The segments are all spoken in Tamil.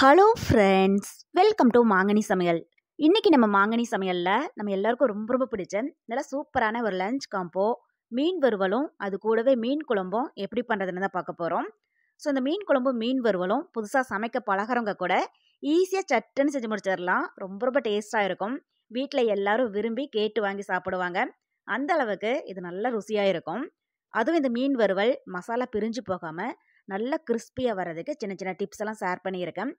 ஹலோ ஃப்ரெண்ட்ஸ் வெல்கம் டு மாங்கனி சமையல் இன்றைக்கி நம்ம மாங்கனி சமையலில் நம்ம எல்லாருக்கும் ரொம்ப ரொம்ப பிடிச்ச நல்லா சூப்பரான ஒரு லஞ்ச் காம்போ மீன் வறுவலும் அது கூடவே மீன் குழம்பும் எப்படி பண்ணுறதுன்னு தான் பார்க்க போகிறோம் ஸோ இந்த மீன் குழம்பு மீன் வறுவலும் புதுசாக சமைக்க பழகிறவங்க கூட ஈஸியாக சட்டுன்னு செஞ்சு முடிச்சிடலாம் ரொம்ப ரொம்ப டேஸ்ட்டாக இருக்கும் வீட்டில் எல்லோரும் விரும்பி கேட்டு வாங்கி சாப்பிடுவாங்க அந்த அளவுக்கு இது நல்ல ருசியாக இருக்கும் அதுவும் இந்த மீன் வறுவல் மசாலா பிரிஞ்சு போகாமல் நல்ல கிறிஸ்பியாக வர்றதுக்கு சின்ன சின்ன டிப்ஸ் எல்லாம் ஷேர் பண்ணியிருக்கேன்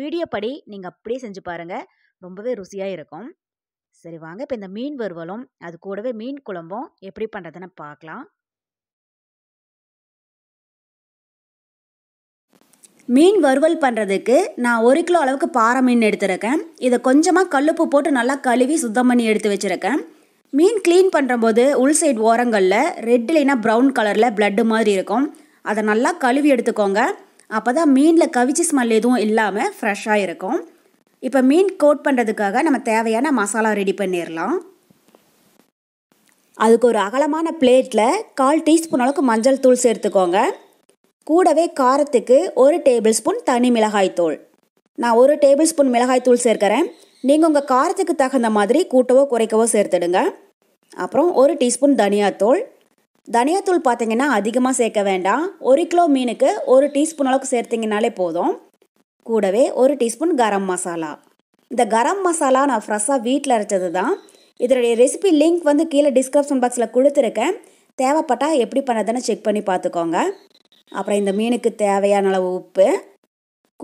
வீடியோ படி நீங்கள் அப்படியே செஞ்சு பாருங்கள் ரொம்பவே ருசியாக இருக்கும் சரி வாங்க இப்போ இந்த மீன் வறுவலும் அது கூடவே மீன் குழம்பும் எப்படி பண்ணுறதுன்னு பார்க்கலாம் மீன் வறுவல் பண்ணுறதுக்கு நான் ஒரு கிலோ அளவுக்கு பாறை மீன் எடுத்திருக்கேன் இதை கொஞ்சமாக கல்லுப்பு போட்டு நல்லா கழுவி சுத்தம் பண்ணி எடுத்து வச்சுருக்கேன் மீன் க்ளீன் பண்ணுறபோது உள் சைடு ஓரங்களில் ரெட் இல்லைன்னா ப்ரௌன் கலரில் பிளட்டு மாதிரி இருக்கும் அதை நல்லா கழுவி எடுத்துக்கோங்க அப்போ தான் மீனில் கவிச்சி ஸ்மெல் எதுவும் இல்லாமல் ஃப்ரெஷ்ஷாக இருக்கும் இப்போ மீன் கோட் பண்ணுறதுக்காக நம்ம தேவையான மசாலா ரெடி பண்ணிடலாம் அதுக்கு ஒரு அகலமான பிளேட்டில் கால் டீஸ்பூன் அளவுக்கு மஞ்சள் தூள் சேர்த்துக்கோங்க கூடவே காரத்துக்கு ஒரு டேபிள் ஸ்பூன் தனி மிளகாய் தூள் நான் ஒரு டேபிள் ஸ்பூன் மிளகாய் தூள் சேர்க்கிறேன் நீங்கள் உங்கள் காரத்துக்கு தகுந்த மாதிரி கூட்டவோ குறைக்கவோ சேர்த்துடுங்க அப்புறம் ஒரு டீஸ்பூன் தனியாத்தூள் தனியாத்தூள் பார்த்தீங்கன்னா அதிகமாக சேர்க்க வேண்டாம் ஒரு கிலோ மீனுக்கு ஒரு டீஸ்பூன் அளவுக்கு சேர்த்திங்கனாலே போதும் கூடவே ஒரு டீஸ்பூன் கரம் மசாலா இந்த கரம் மசாலா நான் ஃப்ரெஷ்ஷாக வீட்டில் அரைச்சது தான் இதனுடைய ரெசிபி லிங்க் வந்து கீழே டிஸ்கிரிப்ஷன் பாக்ஸில் கொடுத்துருக்கேன் தேவைப்பட்டால் எப்படி பண்ணதுன்னு செக் பண்ணி பார்த்துக்கோங்க அப்புறம் இந்த மீனுக்கு தேவையான அளவு உப்பு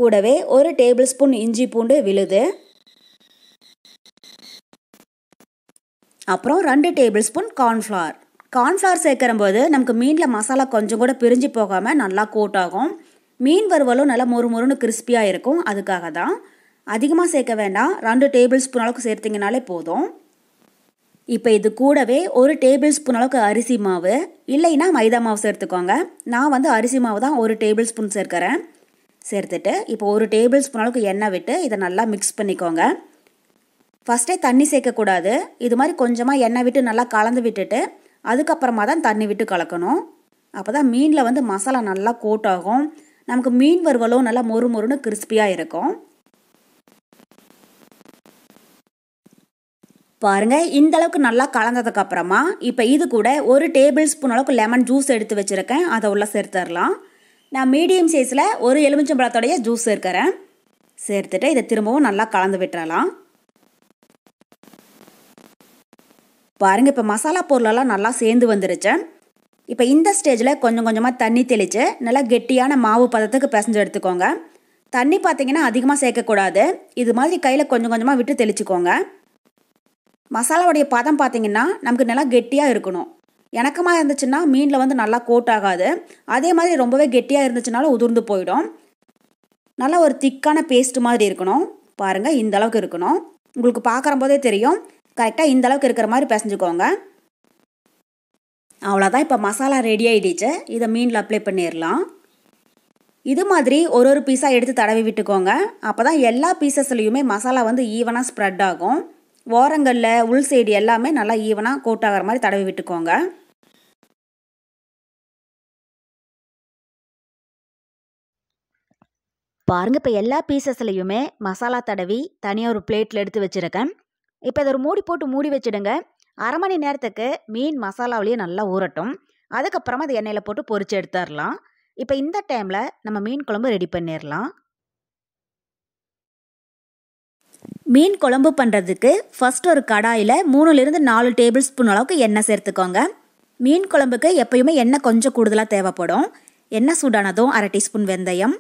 கூடவே ஒரு டேபிள் ஸ்பூன் இஞ்சி பூண்டு விழுது அப்புறம் ரெண்டு டேபிள் ஸ்பூன் கார்ன்ஃப்ளவர் கார்ன்ஃப்ளவர் சேர்க்கிற போது நமக்கு மீனில் மசாலா கொஞ்சம் கூட பிரிஞ்சு போகாமல் நல்லா கோட் ஆகும் மீன் வறுவலும் நல்லா மொறு மொறுன்னு கிறிஸ்பியாக இருக்கும் அதுக்காக தான் அதிகமாக சேர்க்க வேண்டாம் ரெண்டு டேபிள் ஸ்பூன் அளவுக்கு சேர்த்திங்கனாலே போதும் இப்போ இது கூடவே ஒரு டேபிள் ஸ்பூன் அளவுக்கு அரிசி மாவு இல்லைன்னா மைதா மாவு சேர்த்துக்கோங்க நான் வந்து அரிசி மாவு தான் ஒரு டேபிள் ஸ்பூன் சேர்க்குறேன் சேர்த்துட்டு இப்போ ஒரு டேபிள் ஸ்பூன் அளவுக்கு எண்ணெய் விட்டு இதை நல்லா மிக்ஸ் பண்ணிக்கோங்க ஃபஸ்ட்டே தண்ணி சேர்க்கக்கூடாது இது மாதிரி கொஞ்சமாக எண்ணெய் விட்டு நல்லா கலந்து விட்டுட்டு அதுக்கப்புறமா தான் தண்ணி விட்டு கலக்கணும் அப்போ தான் மீனில் வந்து மசாலா நல்லா கோட் ஆகும் நமக்கு மீன் வறுவலும் நல்லா மொறு மொறுன்னு கிறிஸ்பியாக இருக்கும் பாருங்கள் இந்த அளவுக்கு நல்லா கலந்ததுக்கு அப்புறமா இப்போ இது கூட ஒரு டேபிள் ஸ்பூன் அளவுக்கு லெமன் ஜூஸ் எடுத்து வச்சுருக்கேன் அதை உள்ளே சேர்த்துடலாம் நான் மீடியம் சைஸில் ஒரு எலுமிச்சம்பழத்தோடைய ஜூஸ் சேர்க்கிறேன் சேர்த்துட்டு இதை திரும்பவும் நல்லா கலந்து விட்டுறலாம் பாருங்கள் இப்போ மசாலா பொருளெல்லாம் நல்லா சேர்ந்து வந்துருச்சேன் இப்போ இந்த ஸ்டேஜில் கொஞ்சம் கொஞ்சமாக தண்ணி தெளித்து நல்லா கெட்டியான மாவு பதத்துக்கு பிசைஞ்சு எடுத்துக்கோங்க தண்ணி பார்த்தீங்கன்னா அதிகமாக சேர்க்கக்கூடாது இது மாதிரி கையில் கொஞ்சம் கொஞ்சமாக விட்டு தெளிச்சுக்கோங்க மசாலாவுடைய பதம் பார்த்தீங்கன்னா நமக்கு நல்லா கெட்டியாக இருக்கணும் இணக்கமாக இருந்துச்சுன்னா மீனில் வந்து நல்லா கோட் ஆகாது அதே மாதிரி ரொம்பவே கெட்டியாக இருந்துச்சுனாலும் உதிர்ந்து போயிடும் நல்லா ஒரு திக்கான பேஸ்ட் மாதிரி இருக்கணும் பாருங்கள் இந்த அளவுக்கு இருக்கணும் உங்களுக்கு பார்க்குற போதே தெரியும் கரெக்டாக இந்த அளவுக்கு இருக்கிற மாதிரி பிசைஞ்சுக்கோங்க அவ்வளோதான் இப்போ மசாலா ரெடி ஆகிடுச்சு இதை மீனில் அப்ளை பண்ணிடலாம் இது மாதிரி ஒரு ஒரு பீஸாக எடுத்து தடவி விட்டுக்கோங்க அப்போ தான் எல்லா பீசஸ்லேயுமே மசாலா வந்து ஈவனாக ஸ்ப்ரெட் ஆகும் ஓரங்களில் உள் சைடு எல்லாமே நல்லா ஈவனாக கோட் ஆகிற மாதிரி தடவி விட்டுக்கோங்க பாருங்க இப்போ எல்லா பீசஸ்லையுமே மசாலா தடவி தனியாக ஒரு பிளேட்டில் எடுத்து வச்சுருக்கேன் இப்போ இதை ஒரு மூடி போட்டு மூடி வச்சுடுங்க அரை மணி நேரத்துக்கு மீன் மசாலாவிலேயே நல்லா ஊறட்டும் அதுக்கப்புறமா அது எண்ணெயில் போட்டு பொறிச்சு எடுத்துடலாம் இப்போ இந்த டைமில் நம்ம மீன் குழம்பு ரெடி பண்ணிடலாம் மீன் குழம்பு பண்ணுறதுக்கு ஃபஸ்ட் ஒரு கடாயில் மூணுலேருந்து நாலு டேபிள் ஸ்பூன் அளவுக்கு எண்ணெய் சேர்த்துக்கோங்க மீன் குழம்புக்கு எப்பயுமே எண்ணெய் கொஞ்சம் கூடுதலாக தேவைப்படும் எண்ணெய் சூடானதும் அரை டீஸ்பூன் வெந்தயம்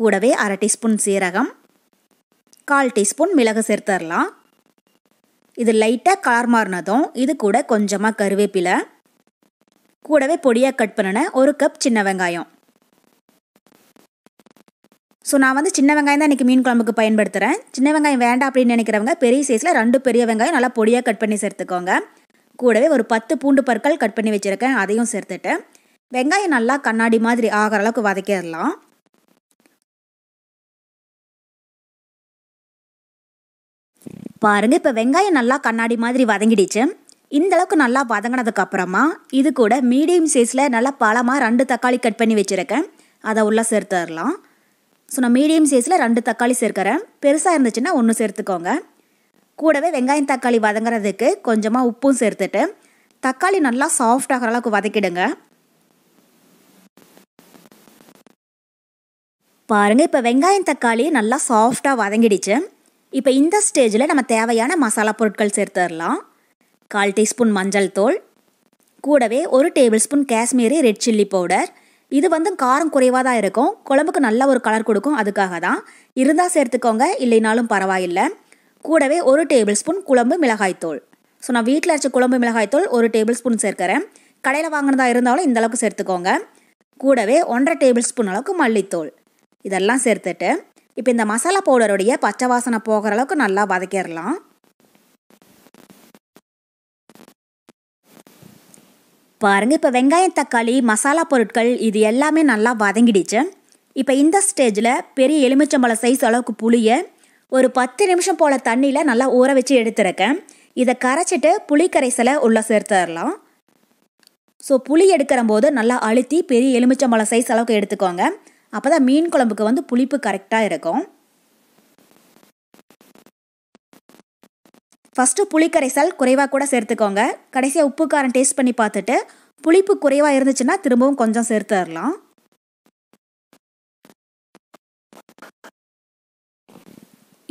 கூடவே அரை டீஸ்பூன் சீரகம் கால் டீஸ்பூன் மிளகு சேர்த்துடலாம் இது லைட்டாக கார் மாறினதும் இது கூட கொஞ்சமாக கருவேப்பிலை கூடவே பொடியாக கட் பண்ணின ஒரு கப் சின்ன வெங்காயம் ஸோ நான் வந்து சின்ன வெங்காயம் தான் இன்றைக்கி மீன் குழம்புக்கு பயன்படுத்துகிறேன் சின்ன வெங்காயம் வேண்டாம் அப்படின்னு நினைக்கிறவங்க பெரிய சைஸில் ரெண்டு பெரிய வெங்காயம் நல்லா பொடியாக கட் பண்ணி சேர்த்துக்கோங்க கூடவே ஒரு பத்து பூண்டு பற்கள் கட் பண்ணி வச்சுருக்கேன் அதையும் சேர்த்துட்டு வெங்காயம் நல்லா கண்ணாடி மாதிரி ஆகிற அளவுக்கு வதக்கிடலாம் பாருங்கள் இப்போ வெங்காயம் நல்லா கண்ணாடி மாதிரி வதங்கிடுச்சு அளவுக்கு நல்லா வதங்கினதுக்கப்புறமா இது கூட மீடியம் சைஸில் நல்லா பழமாக ரெண்டு தக்காளி கட் பண்ணி வச்சுருக்கேன் அதை உள்ளே சேர்த்துடலாம் ஸோ நான் மீடியம் சைஸில் ரெண்டு தக்காளி சேர்க்குறேன் பெருசாக இருந்துச்சுன்னா ஒன்று சேர்த்துக்கோங்க கூடவே வெங்காயம் தக்காளி வதங்குறதுக்கு கொஞ்சமாக உப்பும் சேர்த்துட்டு தக்காளி நல்லா சாஃப்ட் ஆகிற அளவுக்கு வதக்கிடுங்க பாருங்க இப்போ வெங்காயம் தக்காளி நல்லா சாஃப்டாக வதங்கிடுச்சு இப்போ இந்த ஸ்டேஜில் நம்ம தேவையான மசாலா பொருட்கள் சேர்த்துடலாம் கால் டீஸ்பூன் மஞ்சள் தோல் கூடவே ஒரு table spoon Kashmiri red chilli powder இது வந்து காரம் குறைவாக தான் இருக்கும் குழம்புக்கு நல்ல ஒரு கலர் கொடுக்கும் அதுக்காக தான் இருந்தால் சேர்த்துக்கோங்க இல்லைனாலும் பரவாயில்லை கூடவே ஒரு டேபிள் ஸ்பூன் குழம்பு மிளகாய்த்தூள் ஸோ நான் வீட்டில் வச்ச குழம்பு மிளகாய்த்தூள் ஒரு டேபிள் ஸ்பூன் சேர்க்குறேன் கடையில் வாங்கினதாக இருந்தாலும் இந்தளவுக்கு சேர்த்துக்கோங்க கூடவே ஒன்றரை டேபிள் ஸ்பூன் அளவுக்கு மல்லித்தூள் இதெல்லாம் சேர்த்துட்டு இப்போ இந்த மசாலா பவுடருடைய பச்சை வாசனை போகிற அளவுக்கு நல்லா வதக்கிடலாம் பாருங்கள் இப்போ வெங்காயம் தக்காளி மசாலா பொருட்கள் இது எல்லாமே நல்லா வதங்கிடுச்சு இப்போ இந்த ஸ்டேஜில் பெரிய எலுமிச்சம்பழ சைஸ் அளவுக்கு புளியை ஒரு பத்து நிமிஷம் போல் தண்ணியில் நல்லா ஊற வச்சு எடுத்துருக்கேன் இதை கரைச்சிட்டு புளி உள்ளே சேர்த்துடலாம் ஸோ புளி எடுக்கிற போது நல்லா அழுத்தி பெரிய எலுமிச்சம்பழ சைஸ் அளவுக்கு எடுத்துக்கோங்க அப்போ தான் மீன் குழம்புக்கு வந்து புளிப்பு கரெக்டாக இருக்கும் ஃபஸ்ட்டு புளி கரைசல் குறைவாக கூட சேர்த்துக்கோங்க கடைசியாக உப்பு காரம் டேஸ்ட் பண்ணி பார்த்துட்டு புளிப்பு குறைவாக இருந்துச்சுன்னா திரும்பவும் கொஞ்சம் சேர்த்துடலாம்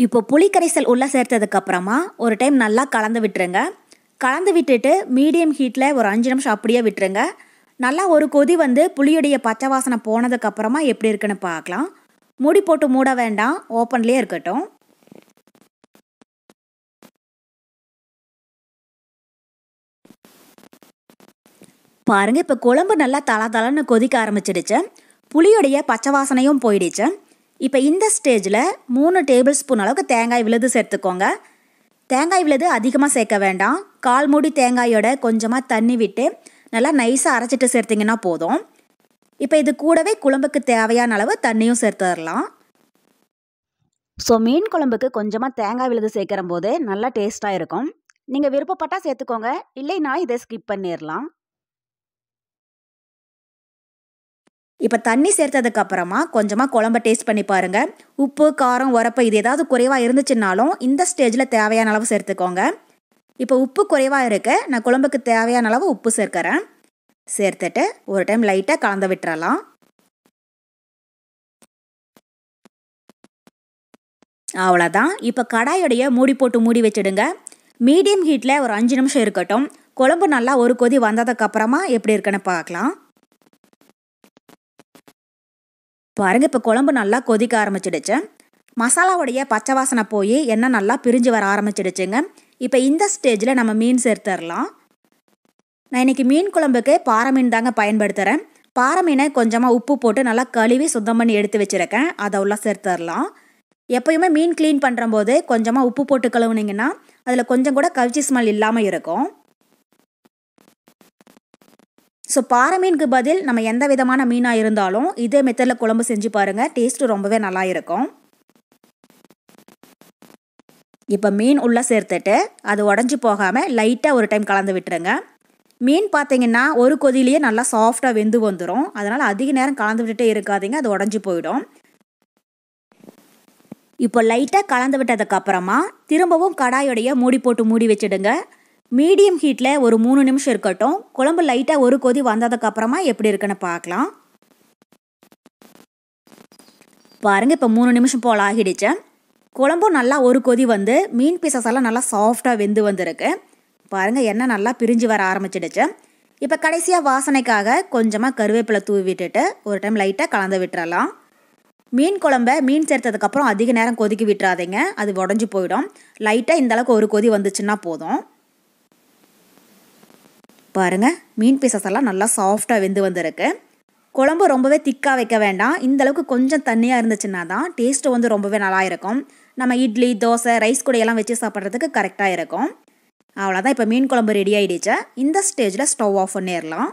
இப்போ புளி கரைசல் உள்ளே சேர்த்ததுக்கப்புறமா ஒரு டைம் நல்லா கலந்து விட்டுருங்க கலந்து விட்டுட்டு மீடியம் ஹீட்டில் ஒரு அஞ்சு நிமிஷம் அப்படியே விட்டுருங்க நல்லா ஒரு கொதி வந்து புளியுடைய பச்சை வாசனை போனதுக்கப்புறமா எப்படி இருக்குன்னு பார்க்கலாம் முடி போட்டு மூட வேண்டாம் ஓப்பன்லேயே இருக்கட்டும் பாருங்கள் இப்போ குழம்பு நல்லா தள தளன்னு கொதிக்க ஆரம்பிச்சிடுச்சு புளியுடைய பச்சை வாசனையும் போயிடுச்சு இப்போ இந்த ஸ்டேஜில் மூணு டேபிள் ஸ்பூன் அளவுக்கு தேங்காய் விழுது சேர்த்துக்கோங்க தேங்காய் விழுது அதிகமாக சேர்க்க வேண்டாம் கால் மூடி தேங்காயோட கொஞ்சமாக தண்ணி விட்டு நல்லா நைஸாக அரைச்சிட்டு சேர்த்திங்கன்னா போதும் இப்போ இது கூடவே குழம்புக்கு தேவையான அளவு தண்ணியும் சேர்த்து ஸோ மீன் குழம்புக்கு கொஞ்சமாக தேங்காய் விழுது சேர்க்குற போது நல்லா டேஸ்ட்டாக இருக்கும் நீங்கள் விருப்பப்பட்டால் சேர்த்துக்கோங்க இல்லைனா இதை ஸ்கிப் பண்ணிடலாம் இப்போ தண்ணி சேர்த்ததுக்கு அப்புறமா கொஞ்சமாக குழம்ப டேஸ்ட் பண்ணி பாருங்கள் உப்பு காரம் உரப்பு இது ஏதாவது குறைவாக இருந்துச்சுன்னாலும் இந்த ஸ்டேஜில் தேவையான அளவு சேர்த்துக்கோங்க இப்போ உப்பு குறைவாக இருக்க நான் குழம்புக்கு தேவையான அளவு உப்பு சேர்க்கிறேன் சேர்த்துட்டு ஒரு டைம் லைட்டாக கலந்து விட்டுறலாம் அவ்வளோதான் இப்போ கடாயுடைய மூடி போட்டு மூடி வச்சுடுங்க மீடியம் ஹீட்டில் ஒரு அஞ்சு நிமிஷம் இருக்கட்டும் குழம்பு நல்லா ஒரு கொதி வந்ததுக்கப்புறமா எப்படி இருக்குன்னு பார்க்கலாம் பாருங்கள் இப்போ குழம்பு நல்லா கொதிக்க ஆரம்பிச்சிடுச்சு மசாலாவுடைய பச்சை வாசனை போய் எண்ணெய் நல்லா பிரிஞ்சு வர ஆரம்பிச்சிடுச்சுங்க இப்போ இந்த ஸ்டேஜில் நம்ம மீன் சேர்த்துடலாம் நான் இன்றைக்கி மீன் குழம்புக்கு பாறை மீன் தாங்க பயன்படுத்துகிறேன் பாறை மீனை கொஞ்சமாக உப்பு போட்டு நல்லா கழுவி சுத்தம் பண்ணி எடுத்து வச்சுருக்கேன் அதை உள்ள சேர்த்துடலாம் எப்போயுமே மீன் க்ளீன் பண்ணுறம்போது கொஞ்சமாக உப்பு போட்டு கழுவுனிங்கன்னா அதில் கொஞ்சம் கூட கவிச்சி ஸ்மெல் இல்லாமல் இருக்கும் ஸோ பாறை மீனுக்கு பதில் நம்ம எந்த விதமான மீனாக இருந்தாலும் இதே மெத்தடில் குழம்பு செஞ்சு பாருங்கள் டேஸ்ட்டு ரொம்பவே நல்லா இருக்கும் இப்போ மீன் உள்ளே சேர்த்துட்டு அது உடஞ்சி போகாமல் லைட்டாக ஒரு டைம் கலந்து விட்டுருங்க மீன் பார்த்தீங்கன்னா ஒரு கொதிலேயே நல்லா சாஃப்டாக வெந்து வந்துடும் அதனால் அதிக நேரம் கலந்து விட்டுட்டே இருக்காதிங்க அது உடஞ்சி போயிடும் இப்போ லைட்டாக கலந்து விட்டதுக்கப்புறமா திரும்பவும் கடாயோடைய மூடி போட்டு மூடி வச்சுடுங்க மீடியம் ஹீட்டில் ஒரு மூணு நிமிஷம் இருக்கட்டும் குழம்பு லைட்டாக ஒரு கொதி வந்ததுக்கப்புறமா எப்படி இருக்குன்னு பார்க்கலாம் பாருங்கள் இப்போ மூணு நிமிஷம் போல் ஆகிடுச்சேன் குழம்பும் நல்லா ஒரு கொதி வந்து மீன் பீசஸ் எல்லாம் நல்லா சாஃப்டாக வெந்து வந்திருக்கு பாருங்கள் எண்ணெய் நல்லா பிரிஞ்சு வர ஆரம்பிச்சிடுச்சு இப்போ கடைசியாக வாசனைக்காக கொஞ்சமாக கருவேப்பிலை தூவி விட்டுட்டு ஒரு டைம் லைட்டாக கலந்து விட்டுறலாம் மீன் குழம்ப மீன் சேர்த்ததுக்கப்புறம் அதிக நேரம் கொதிக்க விட்டுறாதீங்க அது உடஞ்சி போயிடும் லைட்டாக இந்தளவுக்கு ஒரு கொதி வந்துச்சுன்னா போதும் பாருங்கள் மீன் பீசஸ் எல்லாம் நல்லா சாஃப்டாக வெந்து வந்திருக்கு குழம்பு ரொம்பவே திக்காக வைக்க வேண்டாம் இந்தளவுக்கு கொஞ்சம் தண்ணியாக இருந்துச்சுன்னா தான் டேஸ்ட்டு வந்து ரொம்பவே நல்லா இருக்கும் நம்ம இட்லி தோசை ரைஸ் கூடையெல்லாம் வச்சு சாப்பிட்றதுக்கு கரெக்டாக இருக்கும் அவ்வளோதான் இப்போ மீன் குழம்பு ரெடி ஆகிடுச்சு இந்த ஸ்டேஜில் ஸ்டவ் ஆஃப் பண்ணிடலாம்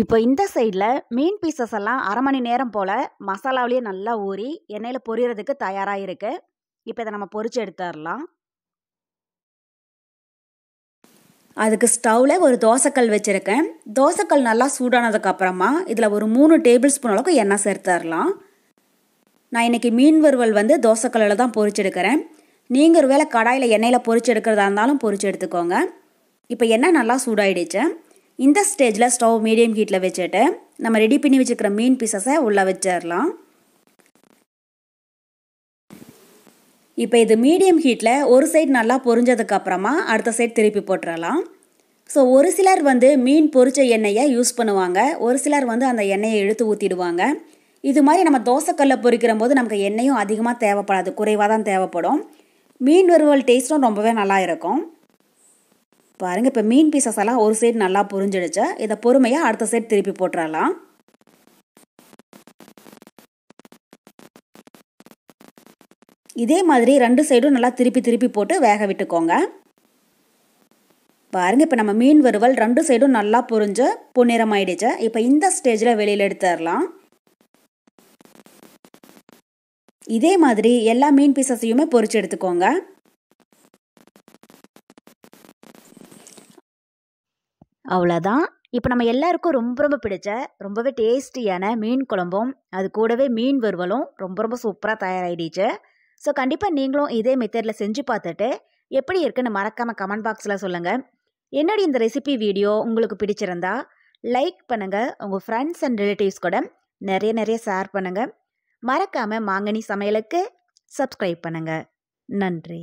இப்போ இந்த சைடில் மீன் பீசஸ் எல்லாம் அரை மணி நேரம் போல் மசாலாவிலேயே நல்லா ஊறி எண்ணெயில் பொரியறதுக்கு தயாராக இருக்குது இப்போ இதை நம்ம பொறிச்சு எடுத்துடலாம் அதுக்கு ஸ்டவ்வில் ஒரு தோசைக்கல் வச்சுருக்கேன் தோசைக்கல் நல்லா சூடானதுக்கப்புறமா இதில் ஒரு மூணு டேபிள் ஸ்பூன் அளவுக்கு எண்ணெய் சேர்த்துடலாம் நான் இன்றைக்கி மீன் வறுவல் வந்து தோசைக்கல்லில் தான் பொறிச்செடுக்கிறேன் நீங்கள் ஒரு வேலை கடாயில் எண்ணெயில் பொறிச்சு எடுக்கிறதா இருந்தாலும் பொறிச்சு எடுத்துக்கோங்க இப்போ எண்ணெய் நல்லா சூடாயிடுச்சு இந்த ஸ்டேஜில் ஸ்டவ் மீடியம் ஹீட்டில் வச்சுட்டு நம்ம ரெடி பண்ணி வச்சுருக்கிற மீன் பீசஸை உள்ளே வச்சிடலாம் இப்போ இது மீடியம் ஹீட்டில் ஒரு சைடு நல்லா பொரிஞ்சதுக்கப்புறமா அடுத்த சைடு திருப்பி போட்டுடலாம் ஸோ ஒரு சிலர் வந்து மீன் பொறிச்ச எண்ணெயை யூஸ் பண்ணுவாங்க ஒரு சிலர் வந்து அந்த எண்ணெயை எடுத்து ஊற்றிடுவாங்க இது மாதிரி நம்ம தோசைக்கல்ல பொறிக்கிற போது நமக்கு எண்ணெயும் அதிகமாக தேவைப்படாது குறைவாக தான் தேவைப்படும் மீன் வறுவல் டேஸ்ட்டும் ரொம்பவே நல்லா இருக்கும் பாருங்கள் இப்போ மீன் பீசஸ் எல்லாம் ஒரு சைடு நல்லா பொரிஞ்சிடுச்சு இதை பொறுமையாக அடுத்த சைடு திருப்பி போட்டுடலாம் இதே மாதிரி ரெண்டு சைடும் நல்லா திருப்பி திருப்பி போட்டு வேக விட்டுக்கோங்க பாருங்கள் இப்போ நம்ம மீன் வறுவல் ரெண்டு சைடும் நல்லா பொரிஞ்சு பொன்னிறம் ஆயிடுச்சு இப்போ இந்த ஸ்டேஜில் வெளியில் எடுத்துடலாம் இதே மாதிரி எல்லா மீன் பீசஸையுமே பொறிச்சு எடுத்துக்கோங்க அவ்வளோதான் இப்போ நம்ம எல்லாருக்கும் ரொம்ப ரொம்ப பிடிச்ச ரொம்பவே டேஸ்டியான மீன் குழம்பும் அது கூடவே மீன் வறுவலும் ரொம்ப ரொம்ப சூப்பராக தயாராகிடுச்சு ஸோ கண்டிப்பாக நீங்களும் இதே மெத்தடில் செஞ்சு பார்த்துட்டு எப்படி இருக்குன்னு மறக்காமல் கமெண்ட் பாக்ஸில் சொல்லுங்கள் என்னடி இந்த ரெசிபி வீடியோ உங்களுக்கு பிடிச்சிருந்தா லைக் பண்ணுங்கள் உங்கள் ஃப்ரெண்ட்ஸ் அண்ட் ரிலேட்டிவ்ஸ் கூட நிறைய நிறைய ஷேர் பண்ணுங்கள் மறக்காமல் மாங்கனி சமையலுக்கு சப்ஸ்கிரைப் பண்ணுங்கள் நன்றி